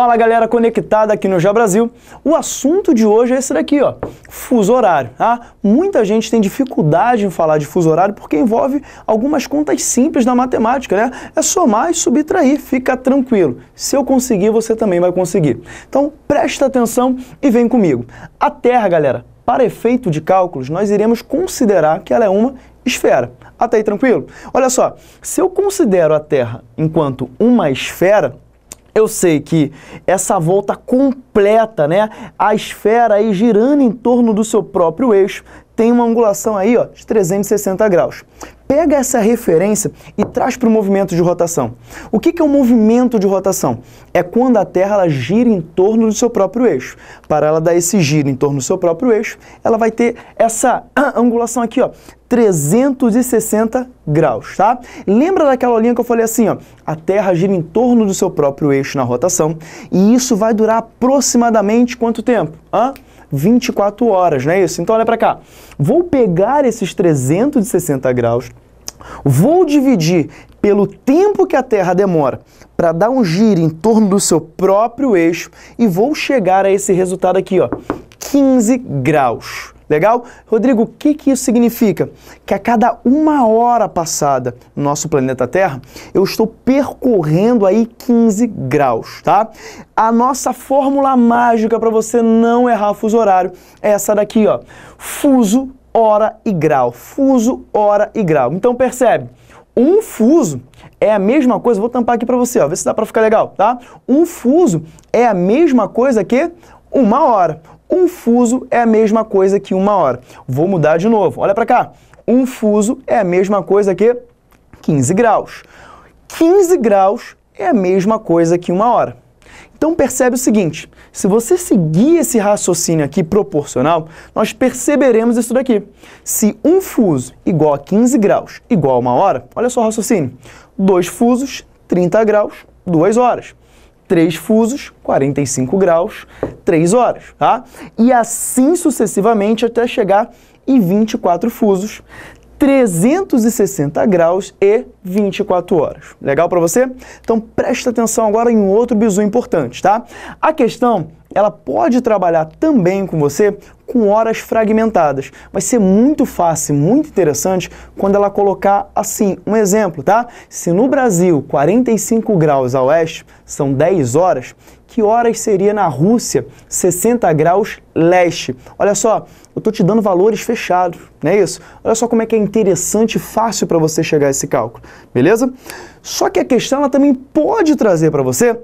Fala galera conectada aqui no Já Brasil. O assunto de hoje é esse daqui, ó, fuso horário. Ah, muita gente tem dificuldade em falar de fuso horário porque envolve algumas contas simples da matemática, né? É somar e subtrair, fica tranquilo. Se eu conseguir, você também vai conseguir. Então, presta atenção e vem comigo. A Terra, galera, para efeito de cálculos, nós iremos considerar que ela é uma esfera. Até aí tranquilo? Olha só, se eu considero a Terra enquanto uma esfera, eu sei que essa volta completa, né, a esfera aí girando em torno do seu próprio eixo, tem uma angulação aí ó, de 360 graus pega essa referência e traz para o movimento de rotação. O que, que é um movimento de rotação? É quando a Terra ela gira em torno do seu próprio eixo. Para ela dar esse giro em torno do seu próprio eixo, ela vai ter essa angulação aqui, ó, 360 graus, tá? Lembra daquela linha que eu falei assim, ó, a Terra gira em torno do seu próprio eixo na rotação, e isso vai durar aproximadamente quanto tempo? Hã? 24 horas, não é isso? Então olha para cá. Vou pegar esses 360 graus, vou dividir pelo tempo que a Terra demora para dar um giro em torno do seu próprio eixo e vou chegar a esse resultado aqui, ó, 15 graus. Legal? Rodrigo, o que, que isso significa? Que a cada uma hora passada no nosso planeta Terra, eu estou percorrendo aí 15 graus, tá? A nossa fórmula mágica para você não errar fuso horário é essa daqui, ó. Fuso, hora e grau. Fuso, hora e grau. Então percebe, um fuso é a mesma coisa, vou tampar aqui para você, ó, ver se dá para ficar legal, tá? Um fuso é a mesma coisa que uma hora. Um fuso é a mesma coisa que uma hora. Vou mudar de novo. Olha para cá. Um fuso é a mesma coisa que 15 graus. 15 graus é a mesma coisa que uma hora. Então percebe o seguinte, se você seguir esse raciocínio aqui proporcional, nós perceberemos isso daqui. Se um fuso igual a 15 graus igual a uma hora, olha só o raciocínio, dois fusos, 30 graus, duas horas três fusos, 45 graus, 3 horas, tá? E assim sucessivamente até chegar em 24 fusos, 360 graus e 24 horas. Legal para você? Então presta atenção agora em um outro bizu importante, tá? A questão ela pode trabalhar também com você com horas fragmentadas. Vai ser muito fácil, muito interessante quando ela colocar assim, um exemplo, tá? Se no Brasil 45 graus a oeste são 10 horas, que horas seria na Rússia 60 graus leste? Olha só, eu tô te dando valores fechados, não é isso? Olha só como é que é interessante e fácil para você chegar a esse cálculo, beleza? Só que a questão ela também pode trazer para você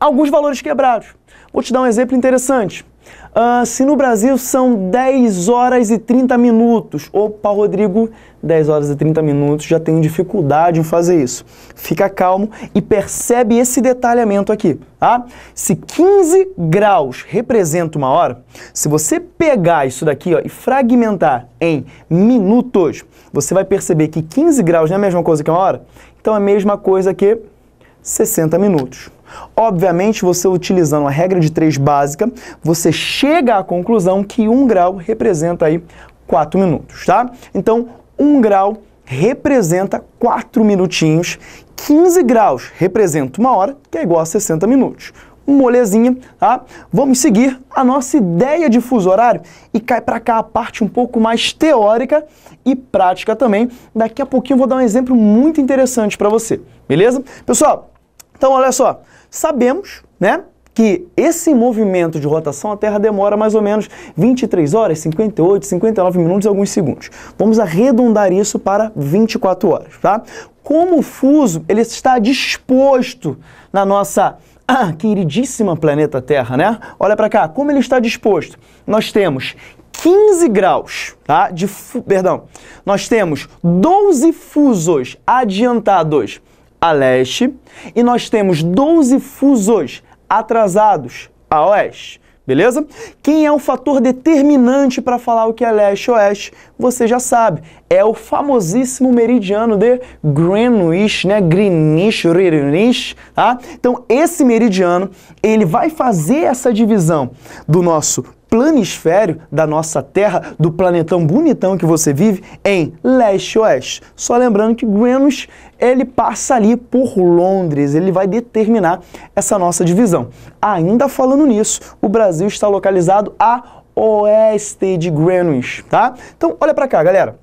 alguns valores quebrados. Vou te dar um exemplo interessante. Uh, se no Brasil são 10 horas e 30 minutos, opa, Rodrigo, 10 horas e 30 minutos, já tenho dificuldade em fazer isso. Fica calmo e percebe esse detalhamento aqui, tá? Se 15 graus representa uma hora, se você pegar isso daqui ó, e fragmentar em minutos, você vai perceber que 15 graus não é a mesma coisa que uma hora? Então é a mesma coisa que 60 minutos. Obviamente, você utilizando a regra de três básica, você chega à conclusão que um grau representa aí 4 minutos, tá? Então, um grau representa 4 minutinhos, 15 graus representa uma hora, que é igual a 60 minutos. Molezinha, tá? Vamos seguir a nossa ideia de fuso horário e cai para cá a parte um pouco mais teórica e prática também. Daqui a pouquinho eu vou dar um exemplo muito interessante para você, beleza? Pessoal, então, olha só, sabemos, né, que esse movimento de rotação à Terra demora mais ou menos 23 horas, 58, 59 minutos e alguns segundos. Vamos arredondar isso para 24 horas, tá? Como o fuso, ele está disposto na nossa ah, queridíssima planeta Terra, né? Olha para cá, como ele está disposto? Nós temos 15 graus, tá? De, perdão, nós temos 12 fusos adiantados a leste, e nós temos 12 fusos atrasados a oeste. Beleza? Quem é o fator determinante para falar o que é leste-oeste? Você já sabe, é o famosíssimo meridiano de Greenwich, né? Greenwich, Greenwich, tá? Então, esse meridiano, ele vai fazer essa divisão do nosso planisfério da nossa Terra, do planetão bonitão que você vive, em leste-oeste. Só lembrando que Greenwich, ele passa ali por Londres, ele vai determinar essa nossa divisão. Ainda falando nisso, o Brasil está localizado a oeste de Greenwich, tá? Então, olha para cá, galera.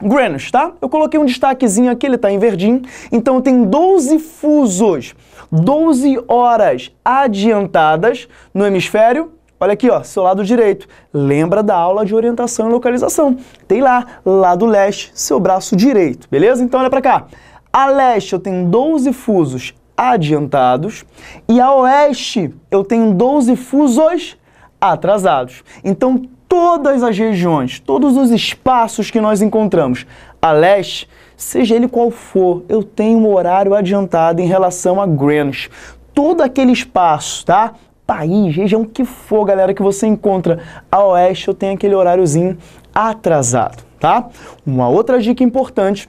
Greenwich, tá? Eu coloquei um destaquezinho aqui, ele tá em verdinho. Então tem 12 fusos, 12 horas adiantadas no hemisfério Olha aqui, ó, seu lado direito. Lembra da aula de orientação e localização. Tem lá, lado leste, seu braço direito, beleza? Então olha para cá. A leste eu tenho 12 fusos adiantados e a oeste eu tenho 12 fusos atrasados. Então todas as regiões, todos os espaços que nós encontramos a leste, seja ele qual for, eu tenho um horário adiantado em relação a Greenwich. Todo aquele espaço, tá? país, região que for, galera, que você encontra a oeste, eu tenho aquele horáriozinho atrasado, tá? Uma outra dica importante,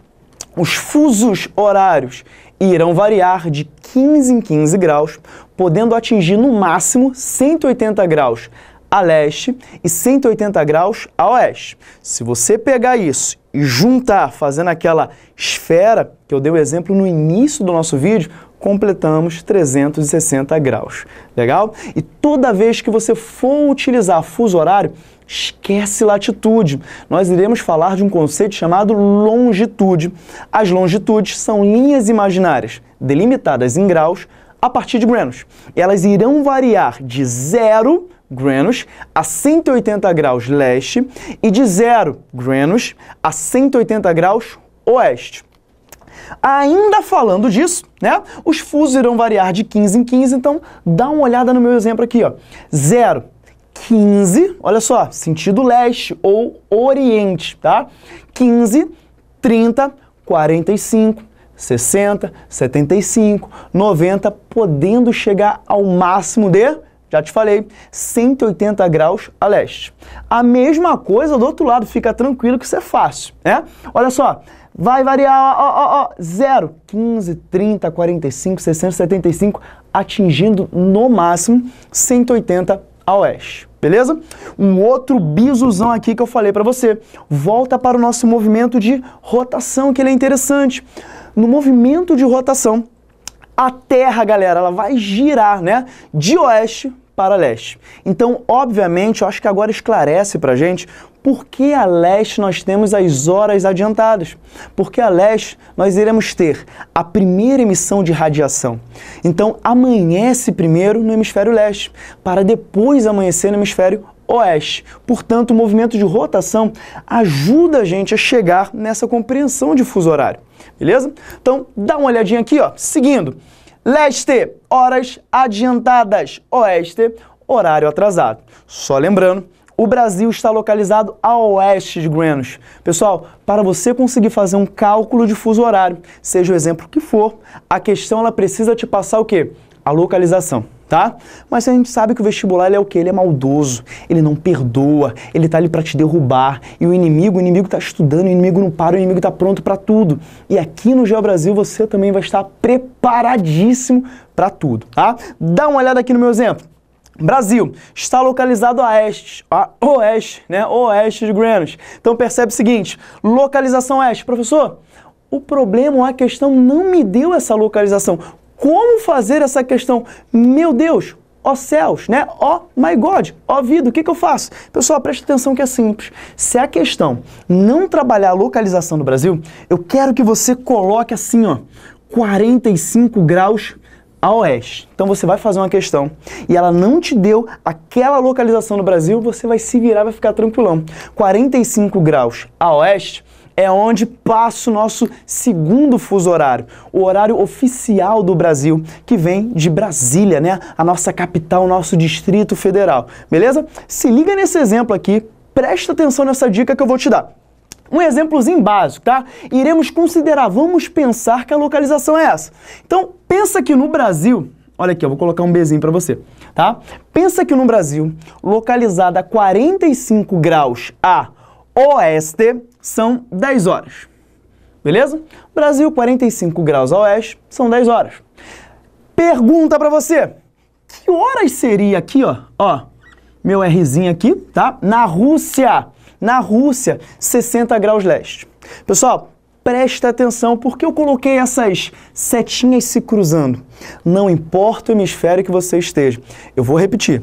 os fusos horários irão variar de 15 em 15 graus, podendo atingir no máximo 180 graus a leste e 180 graus a oeste. Se você pegar isso e juntar fazendo aquela esfera que eu dei o exemplo no início do nosso vídeo, completamos 360 graus. Legal? E toda vez que você for utilizar fuso horário, esquece latitude. Nós iremos falar de um conceito chamado longitude. As longitudes são linhas imaginárias delimitadas em graus a partir de Greenwich. Elas irão variar de 0 Greenwich a 180 graus leste e de 0 Greenwich a 180 graus oeste. Ainda falando disso, né, os fusos irão variar de 15 em 15, então dá uma olhada no meu exemplo aqui, ó. 0, 15, olha só, sentido leste ou oriente, tá? 15, 30, 45, 60, 75, 90, podendo chegar ao máximo de, já te falei, 180 graus a leste. A mesma coisa do outro lado, fica tranquilo que isso é fácil, né? Olha só, Vai variar, ó, ó, ó, 0, 15, 30, 45, 60, 75, atingindo no máximo 180 a oeste, beleza? Um outro bisuzão aqui que eu falei para você. Volta para o nosso movimento de rotação, que ele é interessante. No movimento de rotação, a Terra, galera, ela vai girar, né, de oeste para leste. Então, obviamente, eu acho que agora esclarece pra gente por que a leste nós temos as horas adiantadas? Porque a leste nós iremos ter a primeira emissão de radiação. Então amanhece primeiro no hemisfério leste, para depois amanhecer no hemisfério oeste. Portanto, o movimento de rotação ajuda a gente a chegar nessa compreensão de fuso horário. Beleza? Então, dá uma olhadinha aqui, ó. Seguindo. Leste, horas adiantadas. Oeste, horário atrasado. Só lembrando o Brasil está localizado a oeste de Greenwich. Pessoal, para você conseguir fazer um cálculo de fuso horário, seja o exemplo que for, a questão ela precisa te passar o quê? A localização tá? Mas a gente sabe que o vestibular é o que? Ele é maldoso, ele não perdoa, ele tá ali para te derrubar. E o inimigo, o inimigo está estudando, o inimigo não para, o inimigo está pronto para tudo. E aqui no Geo Brasil você também vai estar preparadíssimo para tudo, tá? Dá uma olhada aqui no meu exemplo. Brasil está localizado a oeste, a oeste, né? Oeste de Greenwich. Então percebe o seguinte: localização oeste. Professor, o problema, a questão não me deu essa localização. Como fazer essa questão? Meu Deus, ó oh céus, né? Ó oh my God, ó oh vida, o que, que eu faço? Pessoal, presta atenção que é simples. Se a questão não trabalhar a localização do Brasil, eu quero que você coloque assim, ó, 45 graus a oeste. Então você vai fazer uma questão e ela não te deu aquela localização no Brasil, você vai se virar, vai ficar tranquilão. 45 graus a oeste é onde passa o nosso segundo fuso horário, o horário oficial do Brasil, que vem de Brasília, né? A nossa capital, o nosso Distrito Federal. Beleza? Se liga nesse exemplo aqui, presta atenção nessa dica que eu vou te dar. Um exemplozinho básico, tá? Iremos considerar, vamos pensar que a localização é essa. Então, pensa que no Brasil, olha aqui, eu vou colocar um Bzinho para você, tá? Pensa que no Brasil, localizada a 45 graus a oeste, são 10 horas. Beleza? Brasil, 45 graus a oeste, são 10 horas. Pergunta para você, que horas seria aqui, ó, ó, meu Rzinho aqui, tá? Na Rússia, na Rússia, 60 graus leste. Pessoal, presta atenção porque eu coloquei essas setinhas se cruzando. Não importa o hemisfério que você esteja. Eu vou repetir.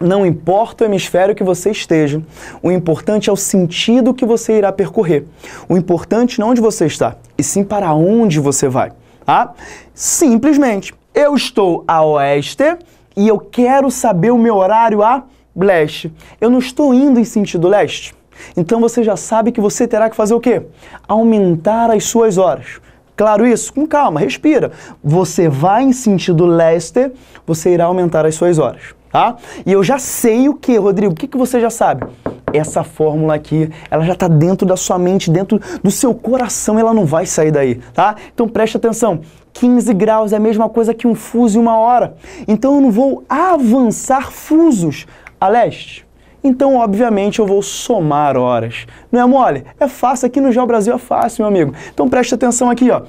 Não importa o hemisfério que você esteja, o importante é o sentido que você irá percorrer. O importante não é onde você está, e sim para onde você vai. Tá? Simplesmente, eu estou a oeste e eu quero saber o meu horário a leste. Eu não estou indo em sentido leste. Então você já sabe que você terá que fazer o quê? Aumentar as suas horas. Claro isso? Com calma, respira. Você vai em sentido leste, você irá aumentar as suas horas, tá? E eu já sei o que, Rodrigo? O que, que você já sabe? Essa fórmula aqui, ela já está dentro da sua mente, dentro do seu coração, ela não vai sair daí, tá? Então preste atenção. 15 graus é a mesma coisa que um fuso em uma hora. Então eu não vou avançar fusos a leste. Então, obviamente, eu vou somar horas. Não é mole? É fácil, aqui no Geo Brasil é fácil, meu amigo. Então presta atenção aqui, ó.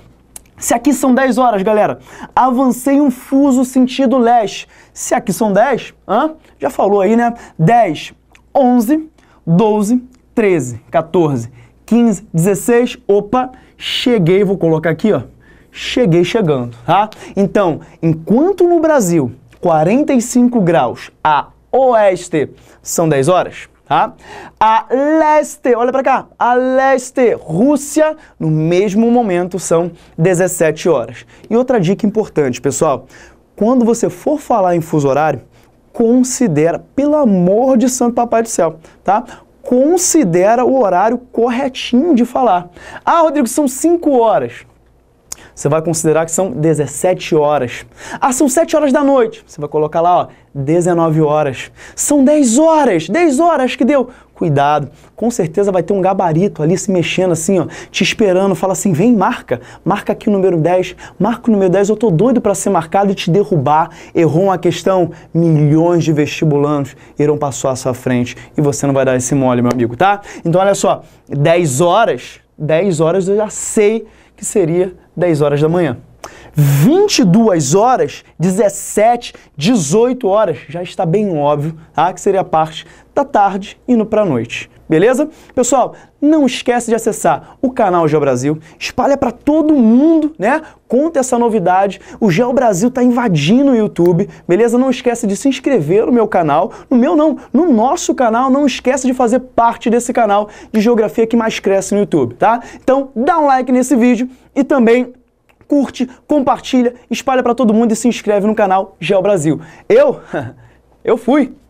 Se aqui são 10 horas, galera, avancei um fuso sentido leste. Se aqui são 10, hã? já falou aí, né? 10, 11, 12, 13, 14, 15, 16, opa, cheguei, vou colocar aqui, ó, cheguei chegando, tá? Então, enquanto no Brasil 45 graus a oeste. É são 10 horas, tá? A leste, olha para cá, a leste, Rússia, no mesmo momento são 17 horas. E outra dica importante, pessoal, quando você for falar em fuso horário, considera, pelo amor de Santo Papai do Céu, tá? Considera o horário corretinho de falar. Ah, Rodrigo, são 5 horas você vai considerar que são 17 horas. Ah, são 7 horas da noite. Você vai colocar lá, ó, 19 horas. São 10 horas, 10 horas que deu. Cuidado, com certeza vai ter um gabarito ali se mexendo assim, ó, te esperando, fala assim, vem, marca, marca aqui o número 10, marca o número 10, eu tô doido para ser marcado e te derrubar. Errou uma questão, milhões de vestibulandos irão passar à sua frente e você não vai dar esse mole, meu amigo, tá? Então olha só, 10 horas, 10 horas eu já sei que seria 10 horas da manhã. 22 horas, 17, 18 horas, já está bem óbvio, tá? que seria a parte da tarde indo para a noite. Beleza? Pessoal, não esquece de acessar o canal Geo Brasil, espalha para todo mundo, né? Conta essa novidade. O Geo Brasil tá invadindo o YouTube, beleza? Não esquece de se inscrever no meu canal, no meu não, no nosso canal. Não esquece de fazer parte desse canal de geografia que mais cresce no YouTube, tá? Então, dá um like nesse vídeo e também curte, compartilha, espalha para todo mundo e se inscreve no canal Geo Brasil. Eu eu fui